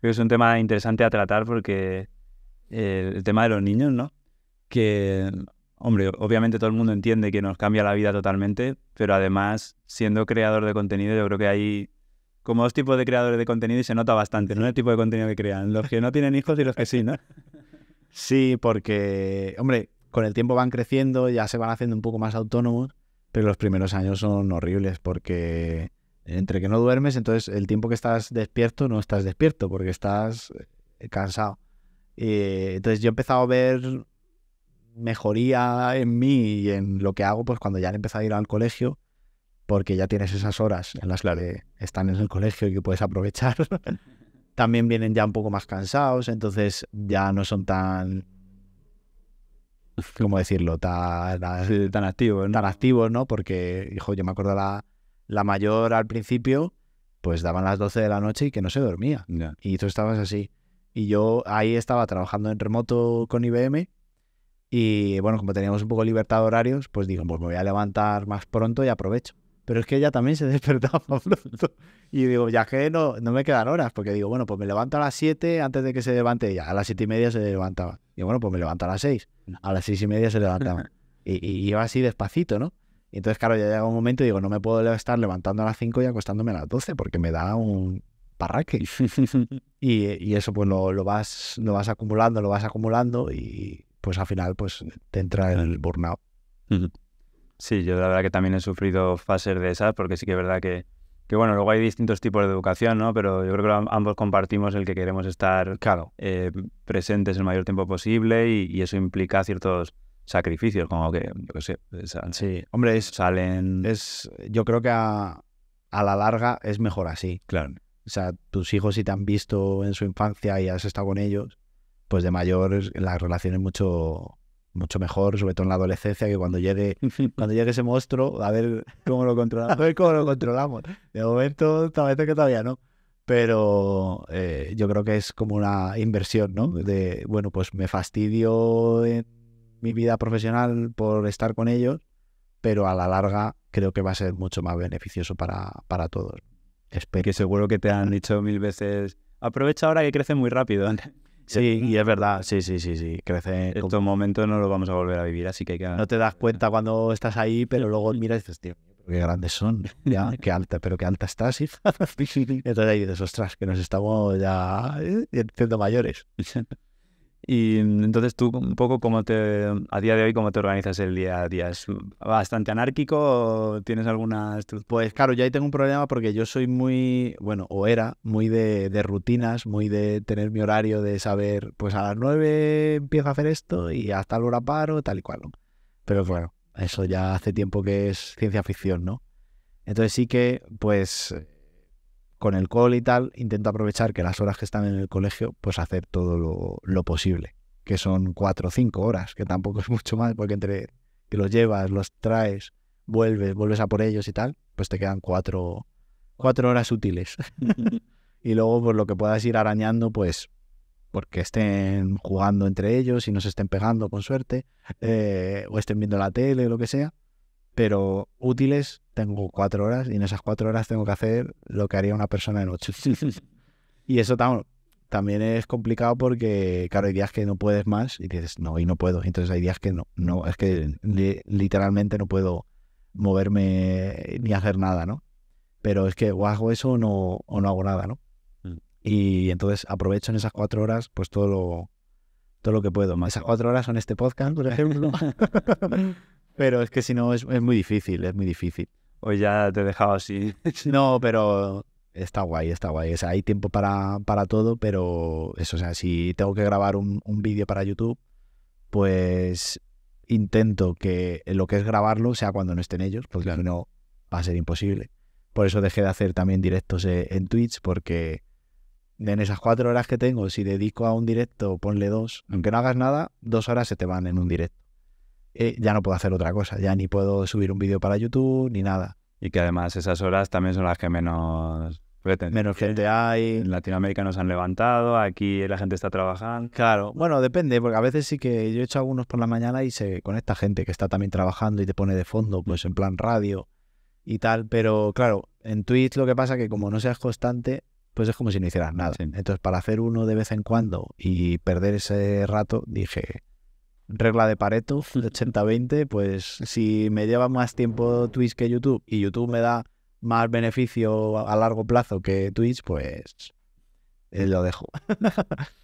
Creo que es un tema interesante a tratar porque eh, el tema de los niños, ¿no? Que, hombre, obviamente todo el mundo entiende que nos cambia la vida totalmente, pero además, siendo creador de contenido, yo creo que hay como dos tipos de creadores de contenido y se nota bastante, ¿no? El tipo de contenido que crean, los que no tienen hijos y los que sí, ¿no? Sí, porque, hombre, con el tiempo van creciendo, ya se van haciendo un poco más autónomos, pero los primeros años son horribles porque entre que no duermes, entonces el tiempo que estás despierto no estás despierto porque estás eh, cansado. entonces yo he empezado a ver mejoría en mí y en lo que hago, pues cuando ya he empezado a ir al colegio, porque ya tienes esas horas en las que están en el colegio y que puedes aprovechar. También vienen ya un poco más cansados, entonces ya no son tan ¿cómo decirlo? Tan, tan, activos, tan activos, ¿no? Porque, hijo, yo me acuerdo la, la mayor al principio, pues daban las 12 de la noche y que no se dormía. Y tú estabas así. Y yo ahí estaba trabajando en remoto con IBM. Y bueno, como teníamos un poco libertad de horarios, pues digo, pues me voy a levantar más pronto y aprovecho. Pero es que ella también se despertaba más pronto. Y digo, ya que no, no me quedan horas, porque digo, bueno, pues me levanto a las 7 antes de que se levante ella. A las 7 y media se levantaba. Y bueno, pues me levanto a las 6. A las 6 y media se levantaba. y iba así despacito, ¿no? Y entonces, claro, ya llega un momento y digo, no me puedo estar levantando a las 5 y acostándome a las 12 porque me da un parraque. y, eso pues lo, vas, lo vas acumulando, lo vas acumulando y pues al final pues te entra en el burnout. Sí, yo la verdad que también he sufrido fases de esas porque sí que es verdad que, bueno, luego hay distintos tipos de educación, ¿no? Pero yo creo que ambos compartimos el que queremos estar claro. Eh, presentes el mayor tiempo posible y eso implica ciertos sacrificios, como que, yo qué sé, eh, salen, sí. Hombre, es, salen... Es, yo creo que a, a la larga es mejor así. Claro. O sea, tus hijos si te han visto en su infancia y has estado con ellos, pues de mayor la relación es mucho, mucho mejor, sobre todo en la adolescencia, que cuando llegue, cuando llegue ese monstruo, a ver cómo lo controlamos. A ver cómo lo controlamos. De momento, tal vez que todavía no. Pero eh, yo creo que es como una inversión, ¿no? De, bueno, pues me fastidio mi vida profesional por estar con ellos, pero a la larga creo que va a ser mucho más beneficioso para, para todos. Espero. Que seguro que te han dicho mil veces, aprovecha ahora que crece muy rápido. Sí, y es verdad, sí, sí, sí, sí, crece. Estos todo momentos no lo vamos a volver a vivir, así que hay que... No te das cuenta cuando estás ahí, pero luego miras y dices, tío, qué grandes son, ya, qué alta, pero qué alta estás. Entonces ahí dices, ostras, que nos estamos ya eh, siendo mayores. Y entonces tú un poco cómo te, a día de hoy, cómo te organizas el día a día. ¿Es bastante anárquico o tienes algunas... Pues claro, yo ahí tengo un problema porque yo soy muy, bueno, o era muy de, rutinas, muy de tener mi horario, de saber, pues a las nueve empiezo a hacer esto y hasta la hora paro, tal y cual. Pero bueno, eso ya hace tiempo que es ciencia ficción, ¿no? Entonces sí que, pues con el call y tal, intento aprovechar que las horas que están en el colegio, pues hacer todo lo, posible, que son cuatro o cinco horas, que tampoco es mucho más, porque entre que los llevas, los traes, vuelves, vuelves a por ellos y tal, pues te quedan cuatro, cuatro horas útiles. y luego, pues lo que puedas ir arañando, pues porque estén jugando entre ellos y no se estén pegando con suerte, eh, o estén viendo la tele o lo que sea, pero útiles tengo cuatro horas y en esas cuatro horas tengo que hacer lo que haría una persona en ocho. y eso también es complicado porque, claro, hay días que no puedes más y dices, no, y no puedo. Entonces hay días que no, no, es que literalmente no puedo moverme ni hacer nada, ¿no? Pero es que o hago eso o no, o no hago nada, ¿no? Mm. Y entonces aprovecho en esas cuatro horas pues todo lo, todo lo que puedo. Esas cuatro horas son este podcast, por ejemplo. Pero es que si no es, muy difícil, es muy difícil. Hoy ya te he dejado así. no, pero está guay, está guay. O sea, hay tiempo para, para todo, pero eso, o sea, si tengo que grabar un, vídeo para YouTube, pues intento que lo que es grabarlo sea cuando no estén ellos, porque claro. no va a ser imposible. Por eso dejé de hacer también directos eh, en Twitch, porque en esas cuatro horas que tengo, si dedico a un directo, ponle dos, aunque no hagas nada, dos horas se te van en un directo. Eh, ya no puedo hacer otra cosa, ya ni puedo subir un vídeo para YouTube ni nada. Y que además esas horas también son las que menos Menos gente hay. En Latinoamérica nos han levantado, aquí la gente está trabajando. Claro, bueno, depende, porque a veces sí que yo he hecho algunos por la mañana y se conecta gente que está también trabajando y te pone de fondo, mm. pues en plan radio y tal, pero claro, en Twitch lo que pasa es que como no seas constante, pues es como si no hicieras nada. Entonces, para hacer uno de vez en cuando y perder ese rato, dije, regla de Pareto, 80-20, pues si me lleva más tiempo Twitch que YouTube y YouTube me da más beneficio a largo plazo que Twitch, pues eh, lo dejo.